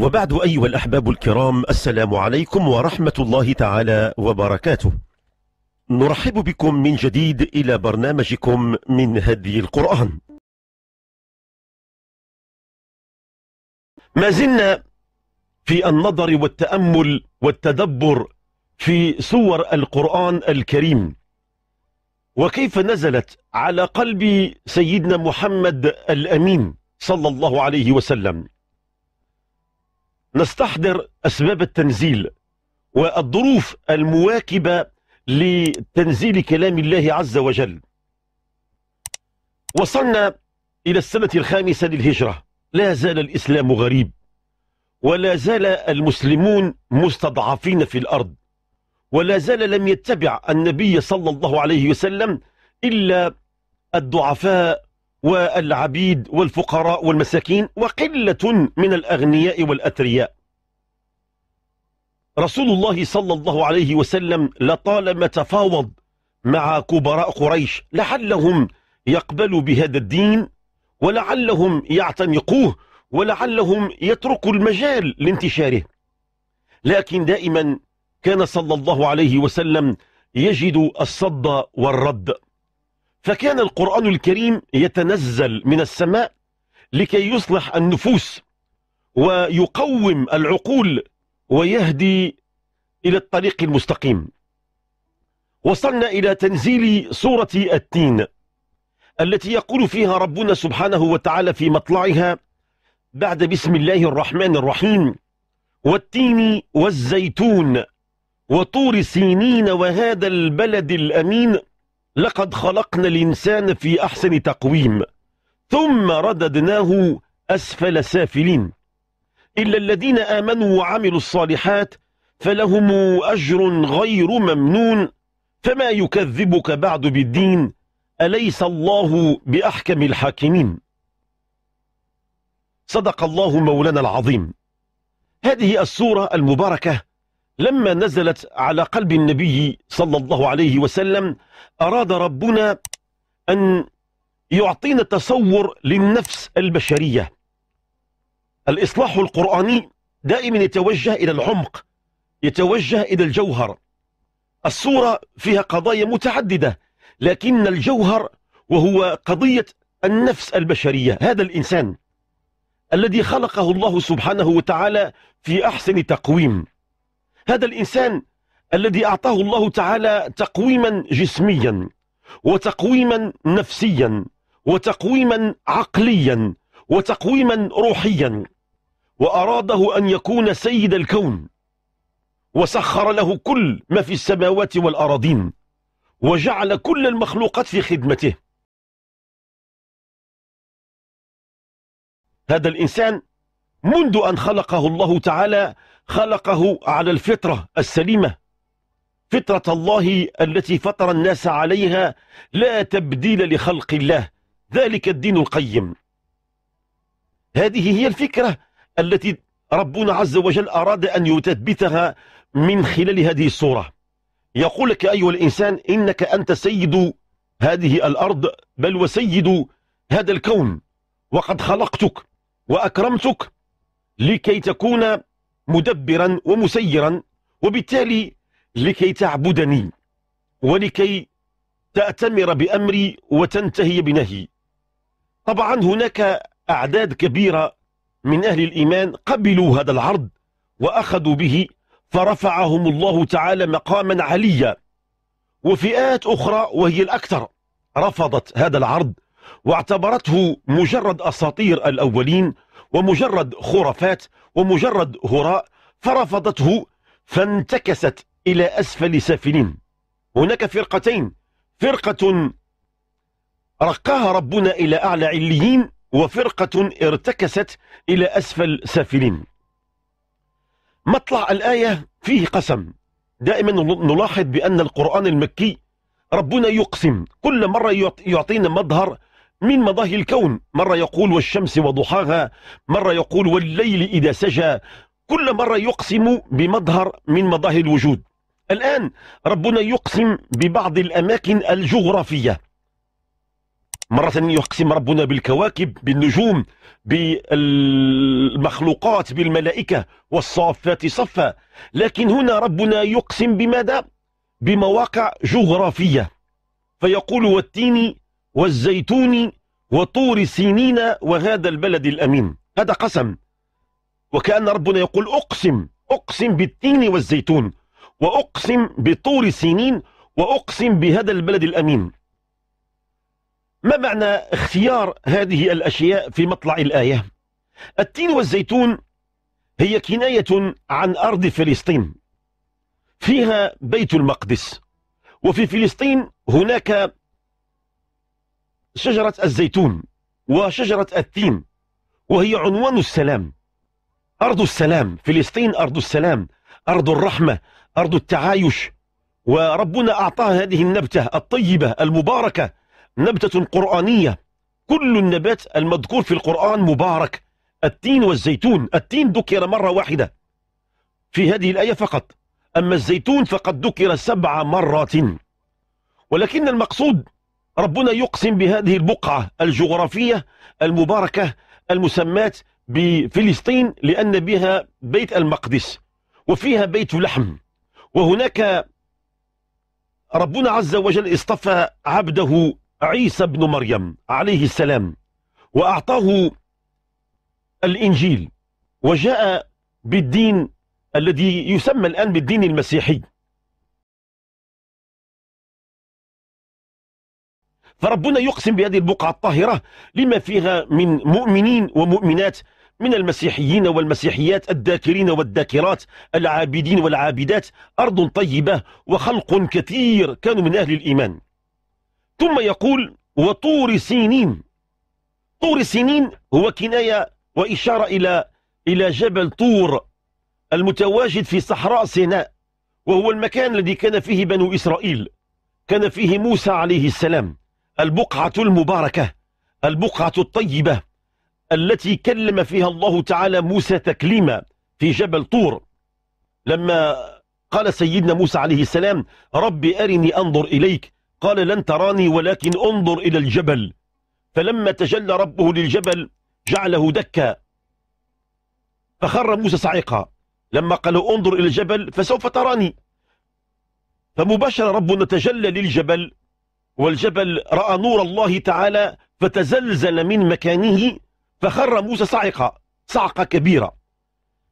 وبعد أيها الأحباب الكرام السلام عليكم ورحمة الله تعالى وبركاته نرحب بكم من جديد إلى برنامجكم من هدي القرآن ما زلنا في النظر والتأمل والتدبر في صور القرآن الكريم وكيف نزلت على قلب سيدنا محمد الأمين صلى الله عليه وسلم نستحضر أسباب التنزيل والظروف المواكبة لتنزيل كلام الله عز وجل وصلنا إلى السنة الخامسة للهجرة لا زال الإسلام غريب ولا زال المسلمون مستضعفين في الأرض ولا زال لم يتبع النبي صلى الله عليه وسلم إلا الضعفاء والعبيد والفقراء والمساكين وقلة من الأغنياء والأثرياء رسول الله صلى الله عليه وسلم لطالما تفاوض مع كبراء قريش لعلهم يقبلوا بهذا الدين ولعلهم يعتنقوه ولعلهم يتركوا المجال لانتشاره لكن دائما كان صلى الله عليه وسلم يجد الصد والرد فكان القرآن الكريم يتنزل من السماء لكي يصلح النفوس ويقوم العقول ويهدي إلى الطريق المستقيم وصلنا إلى تنزيل سورة التين التي يقول فيها ربنا سبحانه وتعالى في مطلعها بعد بسم الله الرحمن الرحيم والتين والزيتون وطور سينين وهذا البلد الأمين لقد خلقنا الإنسان في أحسن تقويم ثم رددناه أسفل سافلين إلا الذين آمنوا وعملوا الصالحات فلهم أجر غير ممنون فما يكذبك بعد بالدين أليس الله بأحكم الحاكمين صدق الله مولانا العظيم هذه السورة المباركة لما نزلت على قلب النبي صلى الله عليه وسلم أراد ربنا أن يعطينا تصور للنفس البشرية الإصلاح القرآني دائما يتوجه إلى العمق يتوجه إلى الجوهر الصورة فيها قضايا متعددة لكن الجوهر وهو قضية النفس البشرية هذا الإنسان الذي خلقه الله سبحانه وتعالى في أحسن تقويم هذا الإنسان الذي أعطاه الله تعالى تقويما جسميا وتقويما نفسيا وتقويما عقليا وتقويما روحيا وأراده أن يكون سيد الكون وسخر له كل ما في السماوات والأراضين وجعل كل المخلوقات في خدمته هذا الإنسان منذ أن خلقه الله تعالى خلقه على الفطرة السليمة فطرة الله التي فطر الناس عليها لا تبديل لخلق الله ذلك الدين القيم هذه هي الفكرة التي ربنا عز وجل أراد أن يثبتها من خلال هذه الصورة يقول لك أيها الإنسان إنك أنت سيد هذه الأرض بل وسيد هذا الكون وقد خلقتك وأكرمتك لكي تكون مدبرا ومسيرا وبالتالي لكي تعبدني ولكي تأتمر بأمري وتنتهي بنهي طبعا هناك أعداد كبيرة من أهل الإيمان قبلوا هذا العرض وأخذوا به فرفعهم الله تعالى مقاما عليا وفئات أخرى وهي الأكثر رفضت هذا العرض واعتبرته مجرد أساطير الأولين ومجرد خرافات ومجرد هراء فرفضته فانتكست إلى أسفل سافلين هناك فرقتين فرقة رقاها ربنا إلى أعلى عليين وفرقة ارتكست إلى أسفل سافلين مطلع الآية فيه قسم دائما نلاحظ بأن القرآن المكي ربنا يقسم كل مرة يعطينا مظهر من مظاهر الكون مرة يقول والشمس وضحاها مرة يقول والليل إذا سجى كل مرة يقسم بمظهر من مظاهر الوجود الآن ربنا يقسم ببعض الأماكن الجغرافية مرة يقسم ربنا بالكواكب بالنجوم بالمخلوقات بالملائكة والصافات صفا لكن هنا ربنا يقسم بماذا؟ بمواقع جغرافية فيقول والتين والزيتون وطور سينين وهذا البلد الأمين هذا قسم وكأن ربنا يقول أقسم أقسم بالتين والزيتون وأقسم بطور سنين وأقسم بهذا البلد الأمين ما معنى اختيار هذه الأشياء في مطلع الآية التين والزيتون هي كناية عن أرض فلسطين فيها بيت المقدس وفي فلسطين هناك شجرة الزيتون وشجرة التين وهي عنوان السلام أرض السلام فلسطين أرض السلام أرض الرحمة أرض التعايش وربنا أعطاها هذه النبتة الطيبة المباركة نبتة قرآنية كل النبات المذكور في القرآن مبارك التين والزيتون التين ذكر مرة واحدة في هذه الآية فقط أما الزيتون فقد ذكر سبع مرات ولكن المقصود ربنا يقسم بهذه البقعة الجغرافية المباركة المسماة بفلسطين لأن بها بيت المقدس وفيها بيت لحم وهناك ربنا عز وجل اصطفى عبده عيسى بن مريم عليه السلام وأعطاه الإنجيل وجاء بالدين الذي يسمى الآن بالدين المسيحي فربنا يقسم بهذه البقعة الطاهرة لما فيها من مؤمنين ومؤمنات من المسيحيين والمسيحيات الذاكرين والذاكرات العابدين والعابدات أرض طيبة وخلق كثير كانوا من أهل الإيمان ثم يقول وطور سينين طور سينين هو كناية وإشارة إلى إلى جبل طور المتواجد في صحراء سيناء وهو المكان الذي كان فيه بنو إسرائيل كان فيه موسى عليه السلام البقعة المباركة البقعة الطيبة التي كلم فيها الله تعالى موسى تكليما في جبل طور لما قال سيدنا موسى عليه السلام ربي أرني أنظر إليك قال لن تراني ولكن انظر إلى الجبل فلما تجلى ربه للجبل جعله دكا فخر موسى صعقا لما قال انظر إلى الجبل فسوف تراني فمباشرة ربنا تجلى للجبل والجبل رأى نور الله تعالى فتزلزل من مكانه فخر موسى صعقة صعقة كبيرة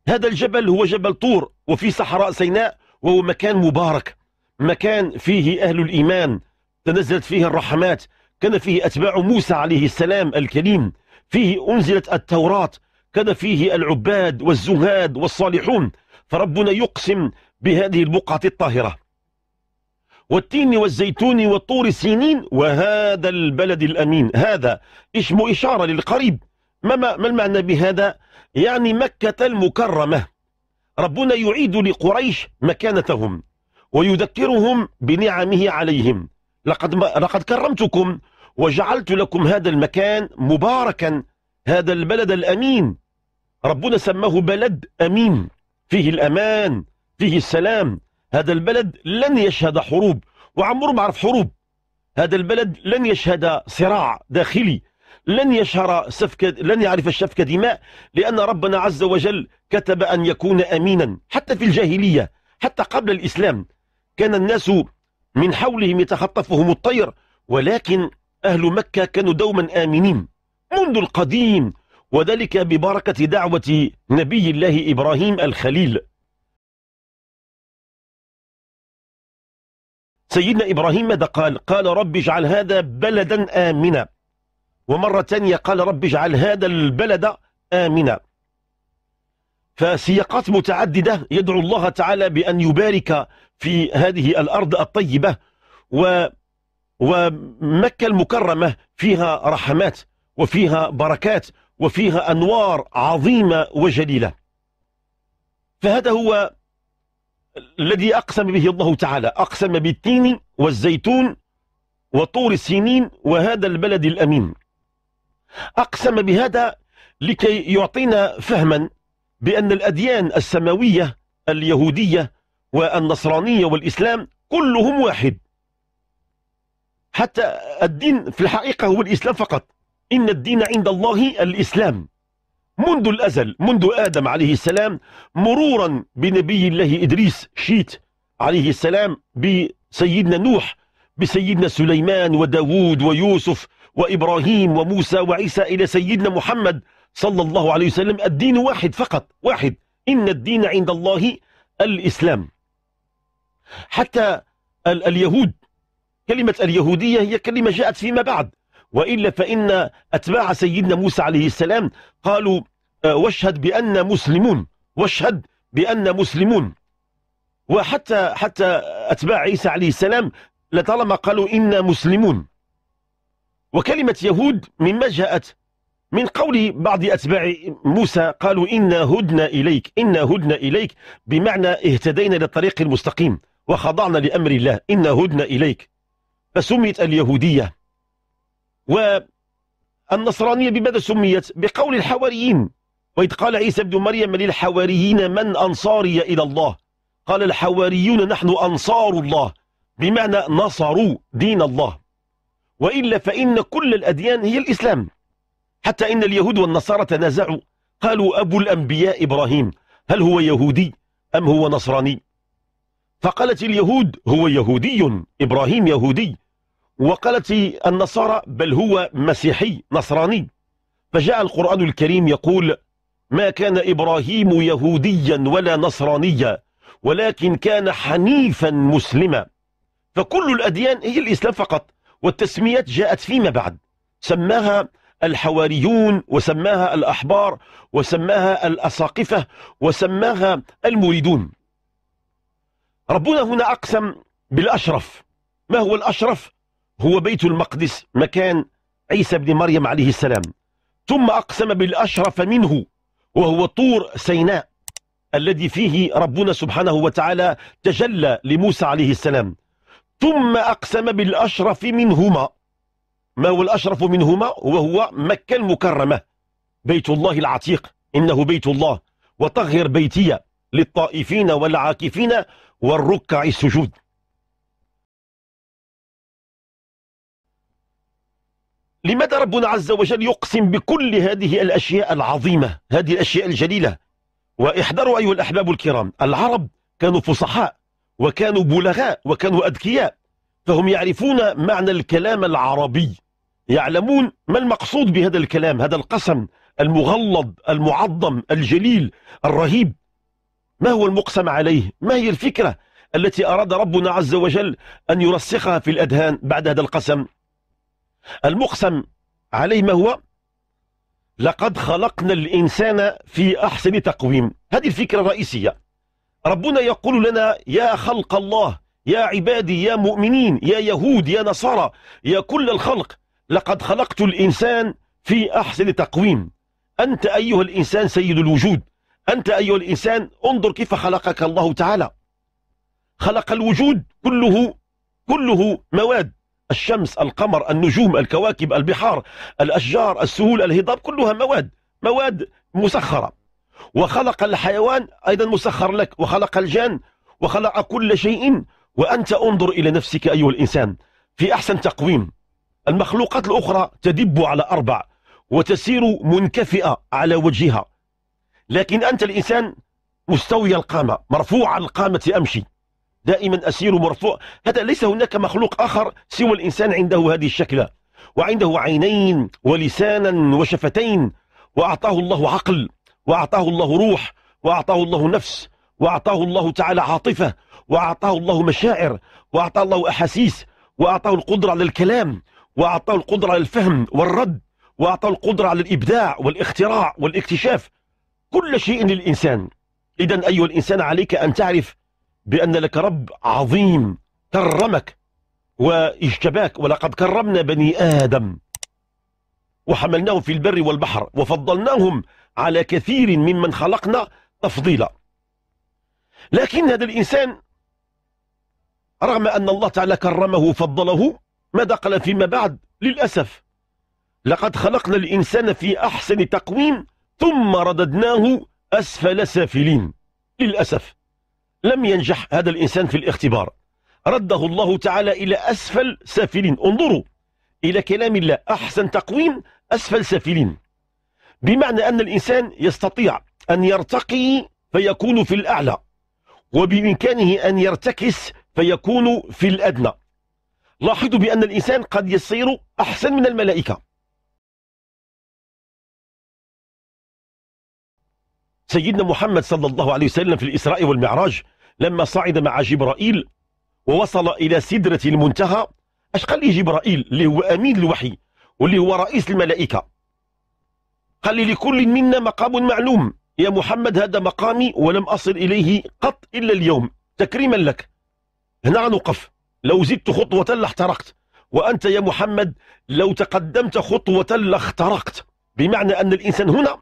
هذا الجبل هو جبل طور وفي صحراء سيناء وهو مكان مبارك مكان فيه أهل الإيمان تنزلت فيه الرحمات كان فيه أتباع موسى عليه السلام الكريم فيه أنزلت التوراة كان فيه العباد والزهاد والصالحون فربنا يقسم بهذه البقعة الطاهرة والتين والزيتون والطور سينين وهذا البلد الأمين هذا اسم إشارة للقريب ما, ما المعنى بهذا يعني مكة المكرمة ربنا يعيد لقريش مكانتهم ويذكرهم بنعمه عليهم لقد, لقد كرمتكم وجعلت لكم هذا المكان مباركا هذا البلد الأمين ربنا سماه بلد أمين فيه الأمان فيه السلام هذا البلد لن يشهد حروب وعمره ما عرف حروب هذا البلد لن يشهد صراع داخلي لن يشهر سفك لن يعرف الشفك دماء لأن ربنا عز وجل كتب أن يكون أمينا حتى في الجاهلية حتى قبل الإسلام كان الناس من حولهم يتخطفهم الطير ولكن أهل مكة كانوا دوما آمنين منذ القديم وذلك ببركة دعوة نبي الله إبراهيم الخليل سيدنا إبراهيم ماذا قال؟ قال رب اجعل هذا بلدا آمنا ومرة ثانية قال رب اجعل هذا البلد آمنا فسياقات متعددة يدعو الله تعالى بأن يبارك في هذه الأرض الطيبة و ومكة المكرمة فيها رحمات وفيها بركات وفيها أنوار عظيمة وجليلة فهذا هو الذي أقسم به الله تعالى أقسم بالتين والزيتون وطور السنين وهذا البلد الأمين أقسم بهذا لكي يعطينا فهما بأن الأديان السماوية اليهودية والنصرانية والإسلام كلهم واحد حتى الدين في الحقيقة هو الإسلام فقط إن الدين عند الله الإسلام منذ الأزل منذ آدم عليه السلام مرورا بنبي الله إدريس شيت عليه السلام بسيدنا نوح بسيدنا سليمان وداود ويوسف وإبراهيم وموسى وعيسى إلى سيدنا محمد صلى الله عليه وسلم الدين واحد فقط واحد إن الدين عند الله الإسلام حتى اليهود كلمة اليهودية هي كلمة جاءت فيما بعد وإلا فإن أتباع سيدنا موسى عليه السلام قالوا آه، واشهد بأن مسلمون واشهد بأن مسلمون وحتى حتى أتباع عيسى عليه السلام لطالما قالوا إنا مسلمون وكلمة يهود مما جاءت من قول بعض أتباع موسى قالوا إنا هدنا إليك إنا هدنا إليك بمعنى اهتدينا للطريق المستقيم وخضعنا لأمر الله إنا هدنا إليك فسميت اليهودية والنصرانية بماذا سميت بقول الحواريين وإذ قال عيسى ابن مريم للحواريين من أنصاري إلى الله قال الحواريون نحن أنصار الله بمعنى نصروا دين الله وإلا فإن كل الأديان هي الإسلام حتى إن اليهود والنصارى تنازعوا قالوا أبو الأنبياء إبراهيم هل هو يهودي أم هو نصراني فقالت اليهود هو يهودي إبراهيم يهودي وقالت النصارى بل هو مسيحي نصراني فجاء القرآن الكريم يقول ما كان إبراهيم يهوديا ولا نصرانيا ولكن كان حنيفا مسلما فكل الأديان هي الإسلام فقط والتسميات جاءت فيما بعد سماها الحواريون وسماها الأحبار وسماها الأساقفة وسماها المريدون ربنا هنا أقسم بالأشرف ما هو الأشرف؟ هو بيت المقدس مكان عيسى بن مريم عليه السلام ثم أقسم بالأشرف منه وهو طور سيناء الذي فيه ربنا سبحانه وتعالى تجلى لموسى عليه السلام ثم أقسم بالأشرف منهما ما هو الأشرف منهما وهو مكة المكرمة بيت الله العتيق إنه بيت الله وطهر بيتي للطائفين والعاكفين والركع السجود لماذا ربنا عز وجل يقسم بكل هذه الأشياء العظيمة هذه الأشياء الجليلة واحذروا أيها الأحباب الكرام العرب كانوا فصحاء وكانوا بلغاء وكانوا أذكياء فهم يعرفون معنى الكلام العربي يعلمون ما المقصود بهذا الكلام هذا القسم المغلظ المعظم الجليل الرهيب ما هو المقسم عليه ما هي الفكرة التي أراد ربنا عز وجل أن يرسخها في الأذهان بعد هذا القسم المقسم عليه ما هو لقد خلقنا الإنسان في أحسن تقويم هذه الفكرة الرئيسية ربنا يقول لنا يا خلق الله يا عبادي يا مؤمنين يا يهود يا نصارى يا كل الخلق لقد خلقت الإنسان في أحسن تقويم أنت أيها الإنسان سيد الوجود أنت أيها الإنسان انظر كيف خلقك الله تعالى خلق الوجود كله كله مواد الشمس القمر النجوم الكواكب البحار الأشجار السهول الهضاب كلها مواد مواد مسخرة وخلق الحيوان أيضا مسخر لك وخلق الجان وخلق كل شيء وأنت انظر إلى نفسك أيها الإنسان في أحسن تقويم المخلوقات الأخرى تدب على أربع وتسير منكفئة على وجهها لكن أنت الإنسان مستوي القامة مرفوع القامة أمشي دائما أسير مرفوع هذا ليس هناك مخلوق آخر سوى الإنسان عنده هذه الشكلة وعنده عينين ولسانا وشفتين وأعطاه الله عقل وأعطاه الله روح وأعطاه الله نفس وأعطاه الله تعالى عاطفة وأعطاه الله مشاعر وأعطاه الله أحاسيس وأعطاه القدرة على الكلام وأعطاه القدرة على الفهم والرد وأعطاه القدرة على الإبداع والاختراع والاكتشاف كل شيء للإنسان إذا أيها الإنسان عليك أن تعرف بأن لك رب عظيم كرمك واجتباك ولقد كرمنا بني آدم وحملناهم في البر والبحر وفضلناهم على كثير ممن خلقنا تفضيلا لكن هذا الإنسان رغم أن الله تعالى كرمه وفضله ماذا قال فيما بعد للأسف لقد خلقنا الإنسان في أحسن تقويم ثم رددناه أسفل سافلين للأسف لم ينجح هذا الإنسان في الاختبار رده الله تعالى إلى أسفل سافلين انظروا إلى كلام الله أحسن تقويم أسفل سافلين بمعنى أن الإنسان يستطيع أن يرتقي فيكون في الأعلى وبإمكانه أن يرتكس فيكون في الأدنى لاحظوا بأن الإنسان قد يصير أحسن من الملائكة سيدنا محمد صلى الله عليه وسلم في الإسراء والمعراج لما صعد مع جبرائيل ووصل إلى سدرة المنتهى أشقى لي جبرائيل اللي هو أمين الوحي واللي هو رئيس الملائكة قال لي لكل منا مقام معلوم يا محمد هذا مقامي ولم أصل إليه قط إلا اليوم تكريما لك هنا نقف لو زدت خطوة لاحترقت وأنت يا محمد لو تقدمت خطوة لاخترقت بمعنى أن الإنسان هنا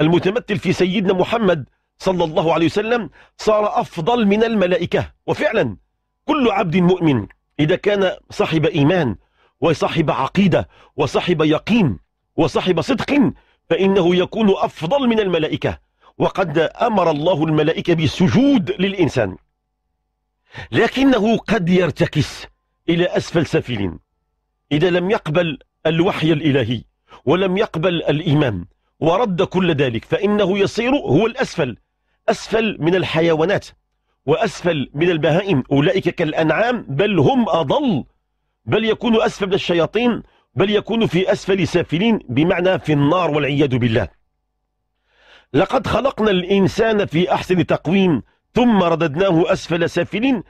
المتمثل في سيدنا محمد صلى الله عليه وسلم صار أفضل من الملائكة وفعلا كل عبد مؤمن إذا كان صاحب إيمان وصاحب عقيدة وصاحب يقين وصاحب صدق فإنه يكون أفضل من الملائكة وقد أمر الله الملائكة بالسجود للإنسان لكنه قد يرتكس إلى أسفل سفيل إذا لم يقبل الوحي الإلهي ولم يقبل الإيمان ورد كل ذلك فإنه يصير هو الأسفل أسفل من الحيوانات وأسفل من البهائم أولئك كالأنعام بل هم أضل بل يكون أسفل من الشياطين بل يكون في أسفل سافلين بمعنى في النار والعياذ بالله لقد خلقنا الإنسان في أحسن تقويم ثم رددناه أسفل سافلين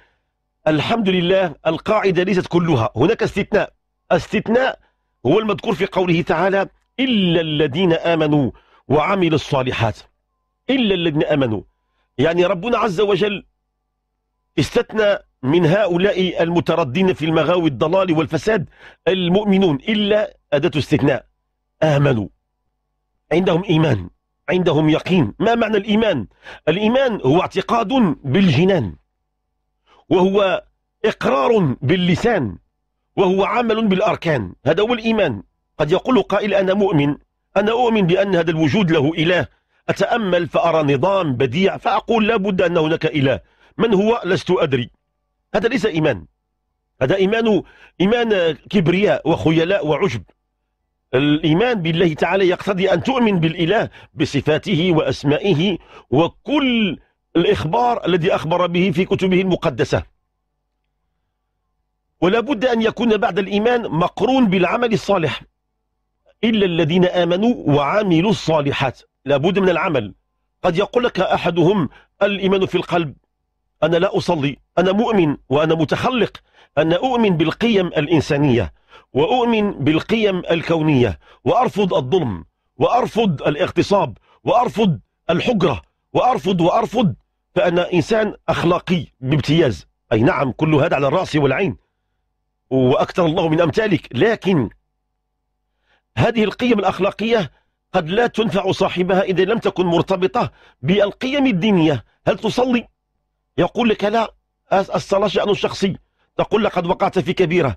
الحمد لله القاعدة ليست كلها هناك استثناء استثناء هو المذكور في قوله تعالى إلا الذين آمنوا وعملوا الصالحات إلا الذين آمنوا يعني ربنا عز وجل استثنى من هؤلاء المتردين في المغاوي الضلال والفساد المؤمنون إلا أداة استثناء آمنوا عندهم إيمان عندهم يقين ما معنى الإيمان؟ الإيمان هو اعتقاد بالجنان وهو إقرار باللسان وهو عمل بالأركان هذا هو الإيمان قد يقول قائل أنا مؤمن أنا أؤمن بأن هذا الوجود له إله أتأمل فأرى نظام بديع فأقول لابد أن هناك إله من هو لست أدري هذا ليس إيمان هذا إيمان إيمان كبرياء وخيلاء وعجب الإيمان بالله تعالى يقتضي أن تؤمن بالإله بصفاته وأسمائه وكل الإخبار الذي أخبر به في كتبه المقدسة ولا بد أن يكون بعد الإيمان مقرون بالعمل الصالح إلا الذين آمنوا وعملوا الصالحات لا بد من العمل قد يقول لك أحدهم الإيمان في القلب أنا لا أصلي أنا مؤمن وأنا متخلق أنا أؤمن بالقيم الإنسانية وأؤمن بالقيم الكونية وأرفض الظلم وأرفض الاغتصاب وأرفض الحجرة وأرفض وأرفض فأنا إنسان أخلاقي بامتياز أي نعم كل هذا على الرأس والعين وأكثر الله من أمثالك لكن هذه القيم الأخلاقية قد لا تنفع صاحبها إذا لم تكن مرتبطة بالقيم الدينية هل تصلي يقول لك لا الصلاة شأن شخصي تقول لقد وقعت في كبيرة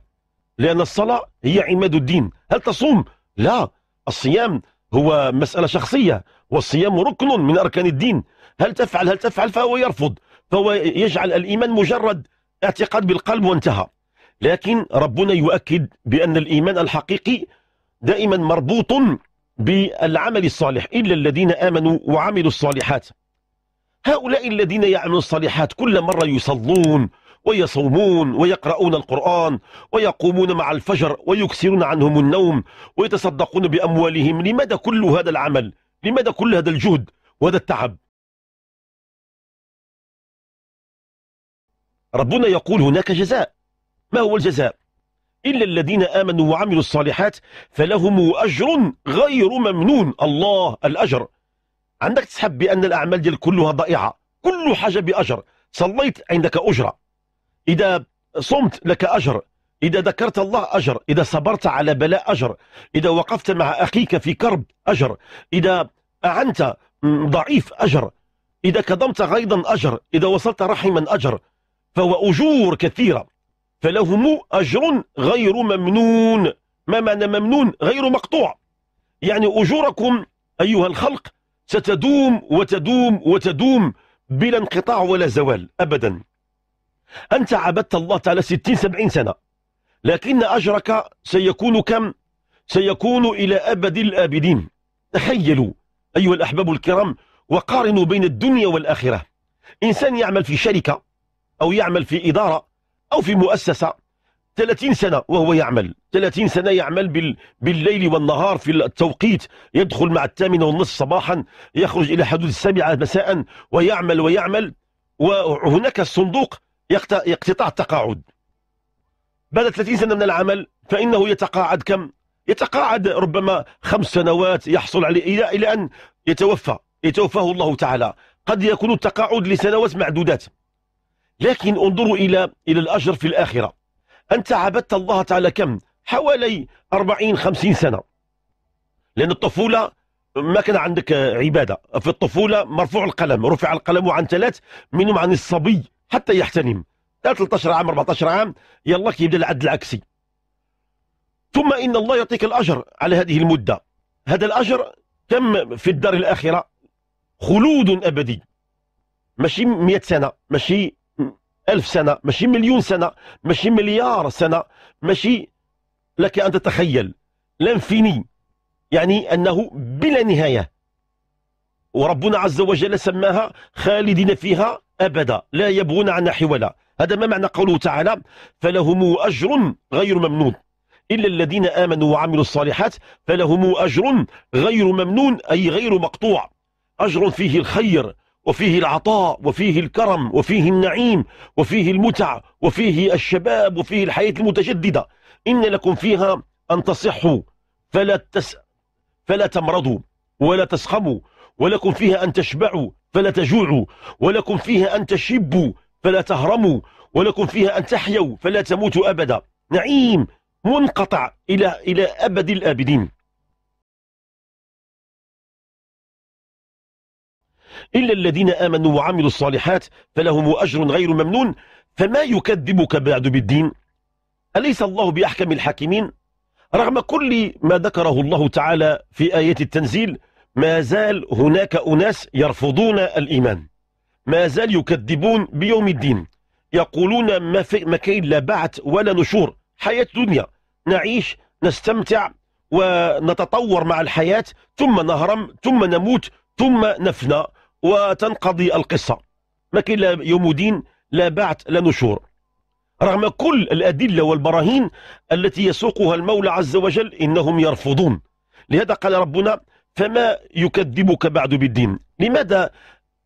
لأن الصلاة هي عماد الدين هل تصوم؟ لا الصيام هو مسألة شخصية والصيام ركن من أركان الدين هل تفعل هل تفعل فهو يرفض فهو يجعل الإيمان مجرد اعتقاد بالقلب وانتهى لكن ربنا يؤكد بأن الإيمان الحقيقي دائما مربوط بالعمل الصالح إلا الذين آمنوا وعملوا الصالحات هؤلاء الذين يعملون الصالحات كل مرة يصلون ويصومون ويقرؤون القرآن ويقومون مع الفجر ويكسرون عنهم النوم ويتصدقون بأموالهم لماذا كل هذا العمل لماذا كل هذا الجهد وهذا التعب ربنا يقول هناك جزاء ما هو الجزاء إلا الذين آمنوا وعملوا الصالحات فلهم أجر غير ممنون الله الأجر عندك تسحب بان الاعمال ديالك كلها ضائعه كل حاجه باجر صليت عندك اجره اذا صمت لك اجر إذا ذكرت الله أجر إذا صبرت على بلاء أجر إذا وقفت مع أخيك في كرب أجر إذا أعنت ضعيف أجر إذا كظمت غيظا أجر إذا وصلت رحما أجر فهو أجور كثيرة فلهم أجر غير ممنون ما معنى ممنون غير مقطوع يعني أجوركم أيها الخلق ستدوم وتدوم وتدوم بلا انقطاع ولا زوال أبدا أنت عبدت الله تعالى ستين سبعين سنة لكن أجرك سيكون كم؟ سيكون إلى أبد الآبدين تخيلوا أيها الأحباب الكرام وقارنوا بين الدنيا والآخرة إنسان يعمل في شركة أو يعمل في إدارة أو في مؤسسة 30 سنة وهو يعمل 30 سنة يعمل بال... بالليل والنهار في التوقيت يدخل مع الثامنة والنصف صباحا يخرج إلى حدود السابعة مساء ويعمل ويعمل وهناك الصندوق يقت... اقتطاع التقاعد بعد 30 سنة من العمل فإنه يتقاعد كم؟ يتقاعد ربما خمس سنوات يحصل عليه إلى, إلى أن يتوفى يتوفاه الله تعالى قد يكون التقاعد لسنوات معدودات لكن انظروا إلى إلى الأجر في الآخرة أنت عبدت الله تعالى كم حوالي 40 50 سنة لأن الطفولة ما كان عندك عبادة في الطفولة مرفوع القلم رفع القلم عن ثلاث منهم عن الصبي حتى يحتلم 13 عام 14 عام يلا كيبدا العد العكسي ثم إن الله يعطيك الأجر على هذه المدة هذا الأجر كم في الدار الآخرة خلود أبدي ماشي 100 سنة ماشي ألف سنة ماشي مليون سنة ماشي مليار سنة ماشي لك أن تتخيل لانفيني يعني أنه بلا نهاية وربنا عز وجل سماها خالدين فيها أبدا لا يبغون عنها حولا هذا ما معنى قوله تعالى فلهم أجر غير ممنون إلا الذين آمنوا وعملوا الصالحات فلهم أجر غير ممنون أي غير مقطوع أجر فيه الخير وفيه العطاء وفيه الكرم وفيه النعيم وفيه المتع وفيه الشباب وفيه الحياة المتجددة إن لكم فيها أن تصحوا فلا, تس فلا تمرضوا ولا تسخموا ولكم فيها أن تشبعوا فلا تجوعوا ولكم فيها أن تشبوا فلا تهرموا ولكم فيها أن تحيوا فلا تموتوا أبدا نعيم منقطع إلى, إلى أبد الآبدين إلا الذين آمنوا وعملوا الصالحات فلهم أجر غير ممنون فما يكذبك بعد بالدين أليس الله بأحكم الحاكمين رغم كل ما ذكره الله تعالى في آية التنزيل ما زال هناك أناس يرفضون الإيمان ما زال يكذبون بيوم الدين يقولون ما, في ما كاين لا بعث ولا نشور حياة دنيا نعيش نستمتع ونتطور مع الحياة ثم نهرم ثم نموت ثم نفنى وتنقضي القصة ما كاين لا يوم دين لا بعث لا نشور رغم كل الأدلة والبراهين التي يسوقها المولى عز وجل إنهم يرفضون لهذا قال ربنا فما يكذبك بعد بالدين لماذا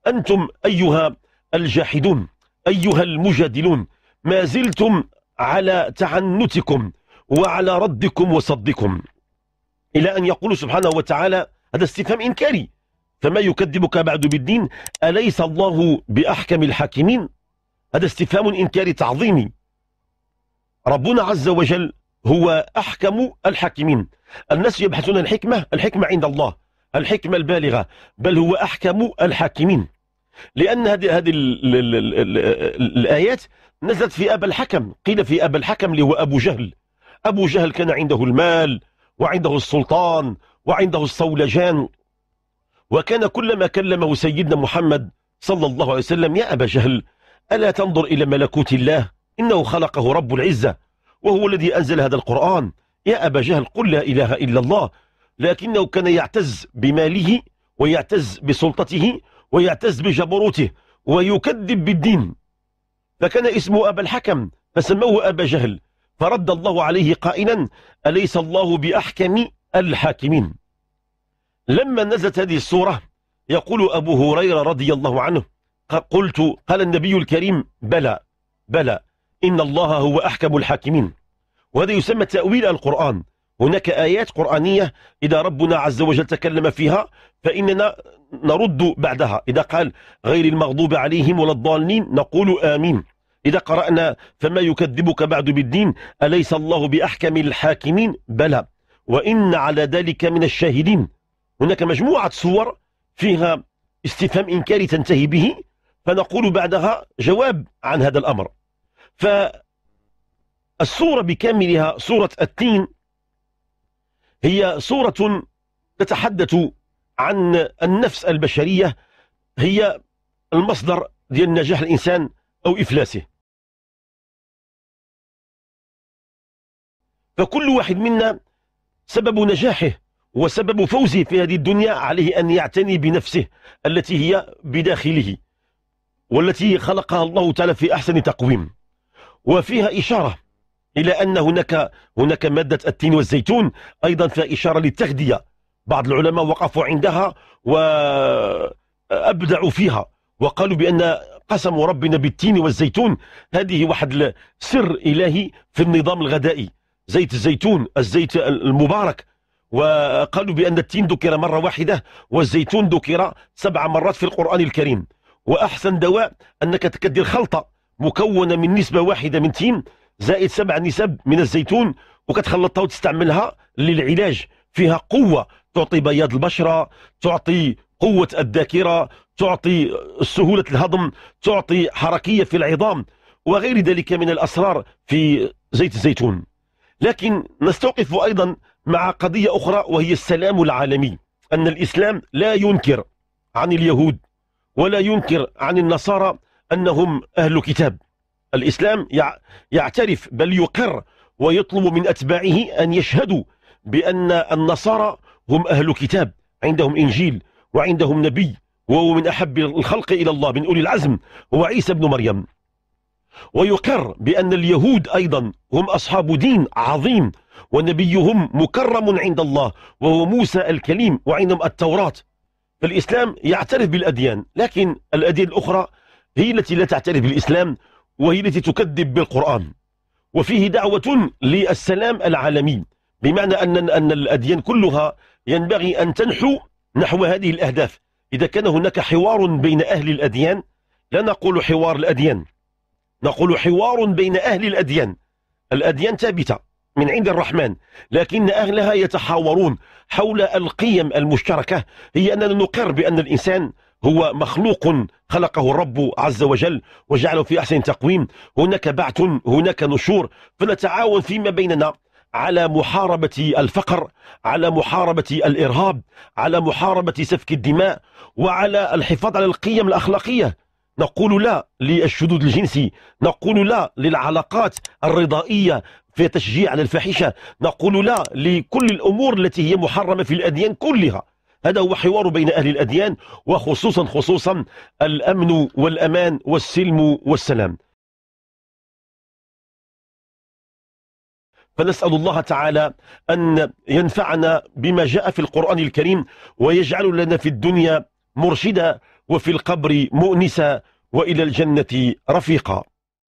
أنتم أيها الجاحدون أيها المجادلون ما زلتم على تعنتكم وعلى ردكم وصدكم إلى أن يقول سبحانه وتعالى هذا استفهام إنكاري فما يكذبك بعد بالدين أليس الله بأحكم الحاكمين هذا استفهام إنكاري تعظيمي ربنا عز وجل هو أحكم الحاكمين الناس يبحثون الحكمة الحكمة عند الله الحكمة البالغة بل هو أحكم الحاكمين لأن هذه هذه الآيات نزلت في أبا الحكم قيل في أبا الحكم اللي هو أبو جهل أبو جهل كان عنده المال وعنده السلطان وعنده الصولجان وكان كلما كلمه سيدنا محمد صلى الله عليه وسلم يا أبا جهل ألا تنظر إلى ملكوت الله إنه خلقه رب العزة وهو الذي أنزل هذا القرآن يا أبا جهل قل لا إله إلا الله لكنه كان يعتز بماله ويعتز بسلطته ويعتز بجبروته ويكذب بالدين فكان اسمه أبا الحكم فسموه أبا جهل فرد الله عليه قائلا أليس الله بأحكم الحاكمين لما نزلت هذه الصورة يقول أبو هريرة رضي الله عنه قلت قال النبي الكريم بلى بلى إن الله هو أحكم الحاكمين وهذا يسمى تأويل القرآن هناك آيات قرآنية إذا ربنا عز وجل تكلم فيها فإننا نرد بعدها إذا قال غير المغضوب عليهم ولا الضالين نقول آمين إذا قرأنا فما يكذبك بعد بالدين أليس الله بأحكم الحاكمين بلى وإن على ذلك من الشاهدين هناك مجموعة صور فيها استفهام إنكاري تنتهي به فنقول بعدها جواب عن هذا الأمر فالصورة بكاملها صورة التين هي صورة تتحدث عن النفس البشرية هي المصدر ديال نجاح الإنسان أو إفلاسه فكل واحد منا سبب نجاحه وسبب فوزه في هذه الدنيا عليه أن يعتني بنفسه التي هي بداخله والتي خلقها الله تعالى في أحسن تقويم وفيها إشارة إلى أن هناك هناك مادة التين والزيتون أيضا فيها إشارة للتغذية بعض العلماء وقفوا عندها وأبدعوا فيها وقالوا بأن قسم ربنا بالتين والزيتون هذه واحد سر إلهي في النظام الغذائي زيت الزيتون الزيت المبارك وقالوا بأن التين ذكر مرة واحدة والزيتون ذكر سبع مرات في القرآن الكريم وأحسن دواء أنك تكدر خلطة مكونة من نسبة واحدة من تين زائد سبع نسب من الزيتون وكتخلطها وتستعملها للعلاج فيها قوة تعطي بياض البشرة تعطي قوة الذاكرة تعطي سهولة الهضم تعطي حركية في العظام وغير ذلك من الأسرار في زيت الزيتون لكن نستوقف أيضا مع قضية أخرى وهي السلام العالمي أن الإسلام لا ينكر عن اليهود ولا ينكر عن النصارى أنهم أهل كتاب الإسلام يعترف بل يقر ويطلب من أتباعه أن يشهدوا بأن النصارى هم أهل كتاب عندهم إنجيل وعندهم نبي وهو من أحب الخلق إلى الله من أولي العزم هو عيسى بن مريم ويقر بأن اليهود أيضا هم أصحاب دين عظيم ونبيهم مكرم عند الله وهو موسى الكليم وعندهم التوراة فالإسلام يعترف بالأديان لكن الأديان الأخرى هي التي لا تعترف بالإسلام وهي التي تكذب بالقرآن وفيه دعوة للسلام العالمي بمعنى أن أن الأديان كلها ينبغي أن تنحو نحو هذه الأهداف إذا كان هناك حوار بين أهل الأديان لا نقول حوار الأديان نقول حوار بين أهل الأديان الأديان ثابتة من عند الرحمن لكن أهلها يتحاورون حول القيم المشتركة هي أننا نقر بأن الإنسان هو مخلوق خلقه الرب عز وجل وجعله في أحسن تقويم هناك بعث هناك نشور فنتعاون فيما بيننا على محاربة الفقر على محاربة الإرهاب على محاربة سفك الدماء وعلى الحفاظ على القيم الأخلاقية نقول لا للشذوذ الجنسي نقول لا للعلاقات الرضائية في تشجيع على الفاحشة نقول لا لكل الأمور التي هي محرمة في الأديان كلها هذا هو حوار بين أهل الأديان وخصوصا خصوصا الأمن والأمان والسلم والسلام فنسأل الله تعالى أن ينفعنا بما جاء في القرآن الكريم ويجعل لنا في الدنيا مرشدا وفي القبر مؤنسا وإلى الجنة رفيقا